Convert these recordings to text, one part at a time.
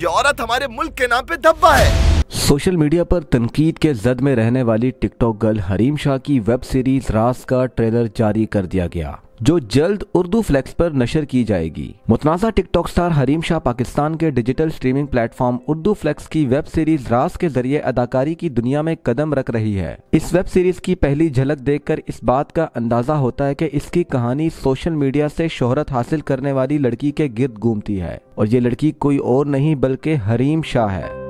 ये औरत हमारे मुल्क के नाम पे धब्बा है सोशल मीडिया पर तनकीद के जद में रहने वाली टिकटॉक गर्ल हरीम शाह की वेब सीरीज रास का ट्रेलर जारी कर दिया गया जो जल्द उर्दू फ्लेक्स पर नशर की जाएगी मुतनाज़ा टिकटॉक स्टार हरीम शाह पाकिस्तान के digital streaming platform Urduflix की वेब सीरीज रास के जरिए अदाकारी की दुनिया में कदम रख रही है इस वेब सीरीज की पहली झलक देखकर इस बात का अंदाजा होता है कि इसकी कहानी सोशल मीडिया से शोहरत हासिल करने वाली लड़की के गिर्द घूमती है और ये लड़की कोई और नहीं बल्कि हरीम शाह है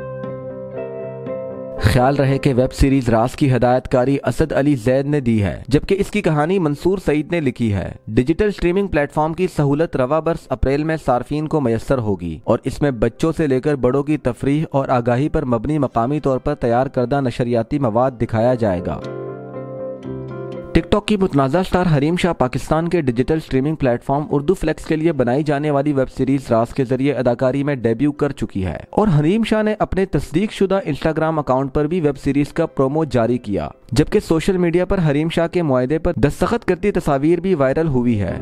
ख्याल रहे कि वेब सीरीज रास की हदायतकारी असद अली जैद ने दी है जबकि इसकी कहानी मंसूर सईद ने लिखी है डिजिटल स्ट्रीमिंग प्लेटफॉर्म की सहूलत रवा बरस अप्रैल में सार्फिन को मैसर होगी और इसमें बच्चों से लेकर बड़ों की तफरी और आगाही पर मबनी मकामी तौर पर तैयार करदा नशरियाती मवाद दिखाया जाएगा टिकटॉक की मुतनाज़ा स्टार हरीम शाह पाकिस्तान के digital streaming platform Urduflix के लिए बनाई जाने वाली वेब सीरीज रास के जरिए अदाकारी में डेब्यू कर चुकी है और हरीम शाह ने अपने तस्दीक शुदा इंस्टाग्राम अकाउंट पर भी वेब सीरीज का प्रोमो जारी किया जबकि सोशल मीडिया पर हरीम शाह के मुआदे पर दस्तखत करती तस्वीर भी वायरल हुई है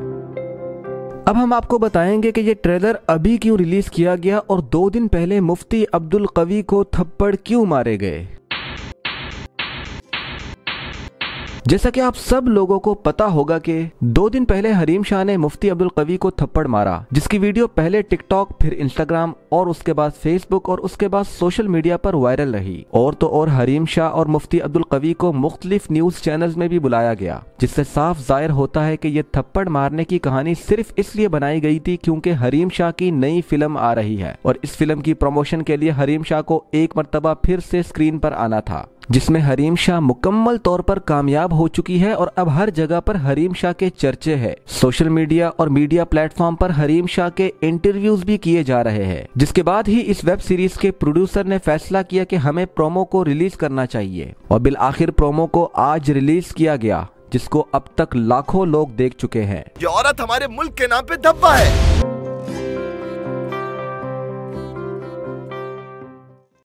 अब हम आपको बताएंगे कि ये ट्रेलर अभी क्यों रिलीज किया गया और दो दिन पहले मुफ्ती अब्दुल कवी को थप्पड़ क्यों मारे गए जैसा कि आप सब लोगों को पता होगा कि दो दिन पहले हरीम शाह ने मुफ्ती अब्दुल कवी को थप्पड़ मारा जिसकी वीडियो पहले टिकटॉक फिर इंस्टाग्राम और उसके बाद फेसबुक और उसके बाद सोशल मीडिया पर वायरल रही और तो और हरीम शाह और मुफ्ती अब्दुल कवी को मुख्तलिफ न्यूज चैनल में भी बुलाया गया जिससे साफ जाहिर होता है की ये थप्पड़ मारने की कहानी सिर्फ इसलिए बनाई गई थी क्यूँकी हरीम शाह की नई फिल्म आ रही है और इस फिल्म की प्रमोशन के लिए हरीम शाह को एक मरतबा फिर से स्क्रीन पर आना था जिसमें हरीम शाह मुकम्मल तौर पर कामयाब हो चुकी है और अब हर जगह पर हरीम शाह के चर्चे है सोशल मीडिया और मीडिया प्लेटफॉर्म पर हरीम शाह के इंटरव्यूज भी किए जा रहे हैं जिसके बाद ही इस वेब सीरीज के प्रोड्यूसर ने फैसला किया कि हमें प्रोमो को रिलीज करना चाहिए और बिल आखिर प्रोमो को आज रिलीज किया गया जिसको अब तक लाखों लोग देख चुके हैं जो औरत हमारे मुल्क के नाम पे धब्बा है